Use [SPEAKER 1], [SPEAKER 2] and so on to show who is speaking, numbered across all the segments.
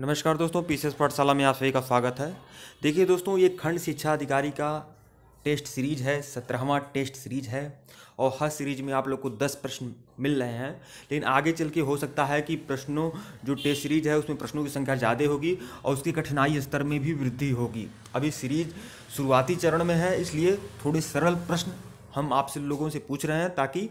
[SPEAKER 1] नमस्कार दोस्तों पीसीएस पाठशाला में आप सभी का स्वागत है देखिए दोस्तों ये खंड शिक्षा अधिकारी का टेस्ट सीरीज है सत्रहवा टेस्ट सीरीज है और हर सीरीज में आप लोग को दस प्रश्न मिल रहे हैं लेकिन आगे चल के हो सकता है कि प्रश्नों जो टेस्ट सीरीज है उसमें प्रश्नों की संख्या ज़्यादा होगी और उसकी कठिनाई स्तर में भी वृद्धि होगी अभी सीरीज शुरुआती चरण में है इसलिए थोड़े सरल प्रश्न हम आपसे लोगों से पूछ रहे हैं ताकि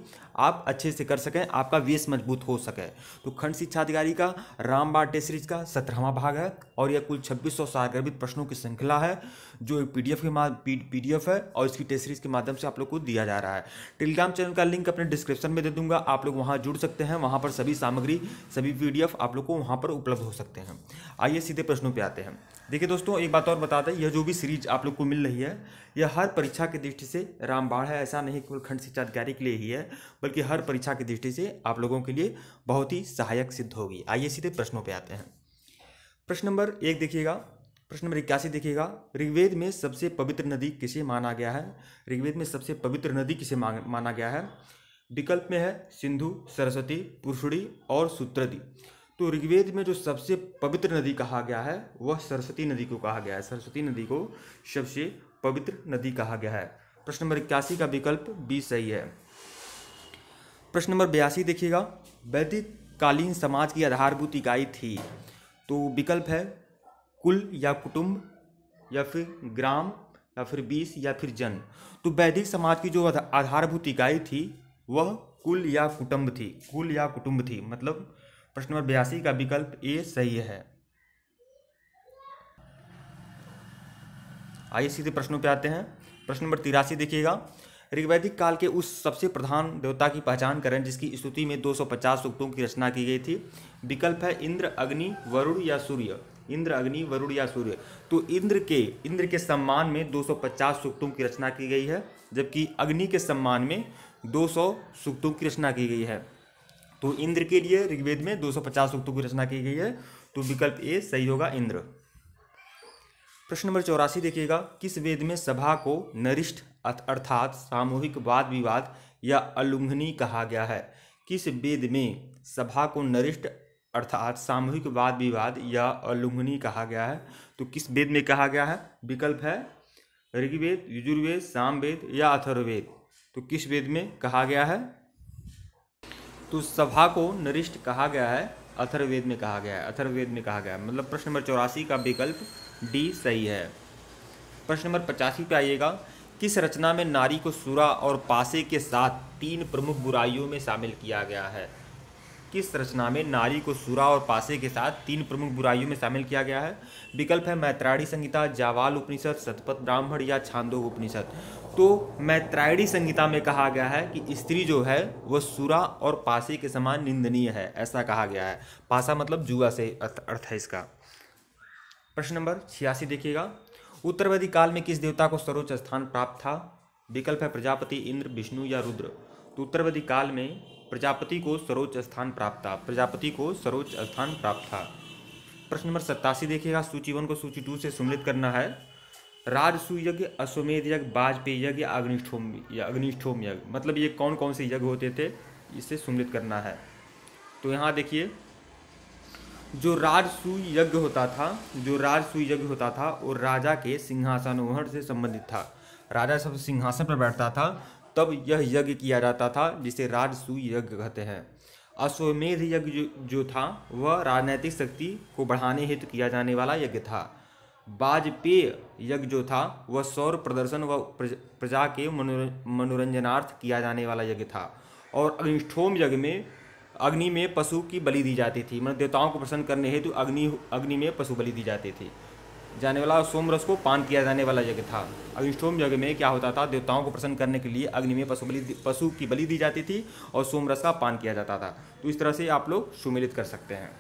[SPEAKER 1] आप अच्छे से कर सकें आपका वेश मजबूत हो सके तो खंड शिक्षा अधिकारी का रामबार टेस्ट सीरीज का सत्रहवा भाग है और यह कुल छब्बीस सौ सारगर्भित प्रश्नों की श्रृंखला है जो पी डी के पी डी है और इसकी टेस्ट सीरीज के माध्यम से आप लोग को दिया जा रहा है टेलीग्राम चैनल का लिंक अपने डिस्क्रिप्शन में दे दूंगा आप लोग वहाँ जुड़ सकते हैं वहाँ पर सभी सामग्री सभी पी आप लोग को वहाँ पर उपलब्ध हो सकते हैं आइए सीधे प्रश्नों पर आते हैं देखिए दोस्तों एक बात और बताते हैं यह जो भी सीरीज आप लोग को मिल रही है यह हर परीक्षा की दृष्टि से रामबाण है ऐसा नहीं केवल खंड शिक्षा अधिकारी के लिए ही है बल्कि हर परीक्षा की दृष्टि से आप लोगों के लिए बहुत ही सहायक सिद्ध होगी आइए सीधे प्रश्नों पर आते हैं प्रश्न नंबर एक देखिएगा प्रश्न नंबर इक्यासी देखिएगा ऋग्वेद में सबसे पवित्र नदी किसे माना गया है ऋग्वेद में सबसे पवित्र नदी किसे माना गया है विकल्प में है सिंधु सरस्वती पुरुषुड़ी और सूत्रदी तो ऋग्वेद में जो सबसे पवित्र नदी कहा गया है वह सरस्वती नदी को कहा गया है सरस्वती नदी को सबसे पवित्र नदी कहा गया है प्रश्न नंबर इक्यासी का विकल्प बी सही है प्रश्न नंबर बयासी देखिएगा वैदिक कालीन समाज की आधारभूत इकाई थी तो विकल्प है कुल या कुटुंब या फिर ग्राम या फिर बीस या फिर जन तो वैदिक समाज की जो आधारभूत इकाई थी वह कुल या कुटुंब थी कुल या कुटुंब थी मतलब प्रश्न नंबर बयासी का विकल्प ए सही है आइए सीधे प्रश्नों पे आते हैं प्रश्न नंबर तिरासी देखिएगा ऋग्वैदिक काल के उस सबसे प्रधान देवता की पहचान करें जिसकी स्तुति में 250 सूक्तों की रचना की गई थी विकल्प है इंद्र अग्नि वरुण या सूर्य इंद्र अग्नि वरुण या सूर्य तो इंद्र के इंद्र के सम्मान में 250 सूक्तों की रचना की गई है जबकि अग्नि के सम्मान में 200 सूक्तों की रचना की गई है तो इंद्र के लिए ऋग्वेद में 250 सूक्तों की रचना की गई है तो विकल्प ए सही होगा इंद्र प्रश्न नंबर चौरासी देखिएगा किस वेद में सभा को नरिष्ठ अर्थात सामूहिक वाद विवाद या अलुंघनी कहा गया है किस वेद में सभा को नरिष्ठ अर्थात सामूहिक वाद विवाद या अलुंघनी कहा गया है तो किस वेद में कहा गया है विकल्प है ऋग्वेद यजुर्वेद सामवेद या अथर्ववेद तो किस वेद में कहा गया है तो सभा को नरिष्ट कहा गया है अथर्ववेद में कहा गया है अथर्ववेद में कहा गया है मतलब प्रश्न नंबर चौरासी का विकल्प डी सही है प्रश्न नंबर पचासी पे आइएगा किस रचना में नारी को सुरा और पासे के साथ तीन प्रमुख बुराइयों में शामिल किया गया है किस रचना में नारी को सुरा और पासे के साथ तीन प्रमुख बुराइयों में शामिल किया गया है विकल्प है मैत्राणी संहिता जावाल उपनिषद सतपथ ब्राह्मण या छांदो उपनिषद तो मैत्रायणी संहिता में कहा गया है कि स्त्री जो है वह सुरा और पासे के समान निंदनीय है ऐसा कहा गया है पासा मतलब जुआ से अर्थ है इसका प्रश्न नंबर छियासी देखिएगा उत्तरवधि काल में किस देवता को सर्वोच्च स्थान प्राप्त था विकल्प है प्रजापति इंद्र विष्णु या रुद्र तो उत्तरवधि काल में प्रजापति को सर्वोच्च स्थान प्राप्त था प्रजापति को सर्वोच्च स्थान प्राप्त था प्रश्न नंबर सत्तासी देखिएगा सूची वन को सूची टू से सुमिलित करना है राजसु यज्ञ अश्वमेध यज्ञ वाजपेयी यज्ञ अग्निष्ठोम अग्निष्ठोम यज्ञ मतलब ये कौन कौन से यज्ञ होते थे इसे सुमिलित करना है तो यहाँ देखिए जो राजसु यज्ञ होता था जो राजसु यज्ञ होता था वो राजा के सिंहासनोहर से संबंधित था राजा सब सिंहासन पर बैठता था तब यह यज्ञ किया जाता था जिसे राजसू यज्ञ कहते हैं अश्वमेध यज्ञ जो, जो था वह राजनैतिक शक्ति को बढ़ाने हेतु किया जाने वाला यज्ञ था वाजपेय यज्ञ जो था वह सौर प्रदर्शन व प्रजा के मनोरंजनार्थ किया जाने वाला यज्ञ था और अग्निष्ठोम यज्ञ में अग्नि में पशु की बलि दी जाती थी मतलब देवताओं को प्रसन्न करने हेतु अग्नि अग्नि में पशु बलि दी जाती थी जाने वाला और सोम रस को पान किया जाने वाला यज्ञ था अग्निष्टोम यज्ञ में क्या होता था देवताओं को प्रसन्न करने के लिए अग्नि में पशु बलि पशु की बलि दी जाती थी और सोम रस का पान किया जाता था तो इस तरह से आप लोग सुमिलित कर सकते हैं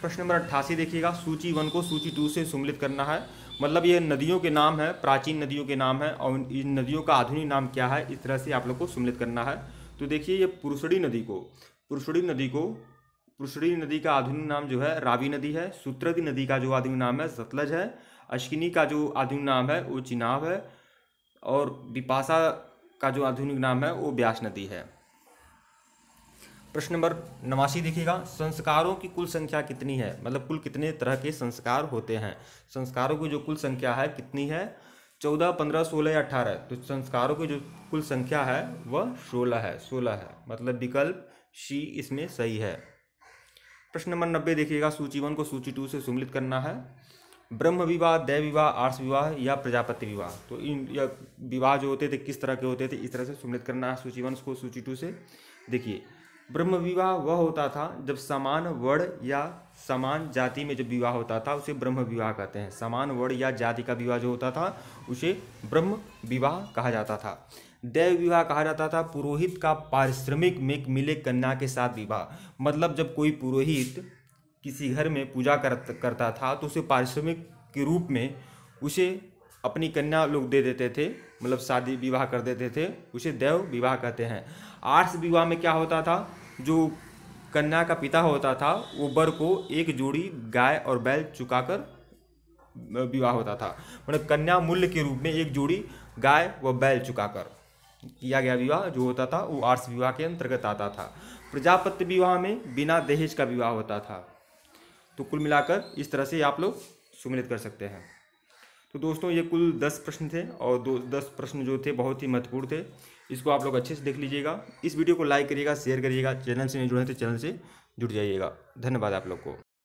[SPEAKER 1] प्रश्न नंबर अट्ठासी देखिएगा सूची वन को सूची टू से सुमिलित करना है मतलब ये नदियों के नाम है प्राचीन नदियों के नाम है और इन नदियों का आधुनिक नाम क्या है इस तरह से आप लोग को सुमिलित करना है तो देखिए ये पुरुषड़ी नदी को पुरुषड़ी नदी को पुष्ड़ी नदी का आधुनिक नाम जो है रावी नदी है सूत्रदी नदी का जो आधुनिक नाम है सतलज है अश्किनी का जो आधुनिक नाम है वो चिनाव है और बिपाशा का जो आधुनिक नाम है वो ब्यास नदी है प्रश्न नंबर नवासी देखिएगा संस्कारों की कुल संख्या कितनी है मतलब कुल कितने तरह के संस्कार होते हैं संस्कारों की जो कुल संख्या है कितनी है चौदह पंद्रह सोलह या अठारह तो संस्कारों की जो कुल संख्या है वह सोलह है सोलह है मतलब विकल्प सी इसमें सही है प्रश्न नंबर नब्बे देखिएगा सूची वन को सूची टू से सुमिलित करना है ब्रह्म विवाह दैव विवाह आर्स विवाह या प्रजापति विवाह तो इन या विवाह जो होते थे किस तरह के होते थे इस तरह से सुमिलित करना है सूची वन को सूची टू से देखिए ब्रह्म विवाह वह होता था जब समान वर्ण या समान जाति में जब विवाह होता था उसे ब्रह्म विवाह कहते हैं समान वर्ण या जाति का विवाह जो होता था उसे ब्रह्म विवाह कहा जाता था देव विवाह कहा जाता था पुरोहित का पारिश्रमिक में मिले कन्या के साथ विवाह मतलब जब कोई पुरोहित किसी घर में पूजा कर, करता था तो उसे पारिश्रमिक के रूप में उसे अपनी कन्या लोग दे देते थे मतलब शादी विवाह कर देते थे उसे देव विवाह कहते हैं आर्ट्स विवाह में क्या होता था जो कन्या का पिता होता था वो बर को एक जोड़ी गाय और बैल चुकाकर विवाह होता था मतलब कन्या मूल्य के रूप में एक जोड़ी गाय व बैल चुकाकर किया गया विवाह जो होता था वो आर्स विवाह के अंतर्गत आता था प्रजापत्य विवाह में बिना दहेज का विवाह होता था तो कुल मिलाकर इस तरह से आप लोग सुमिलित कर सकते हैं तो दोस्तों ये कुल दस प्रश्न थे और दो दस प्रश्न जो थे बहुत ही महत्वपूर्ण थे इसको आप लोग अच्छे से देख लीजिएगा इस वीडियो को लाइक करिएगा शेयर करिएगा चैनल से नहीं जुड़े तो चैनल से जुड़ जाइएगा धन्यवाद आप लोग को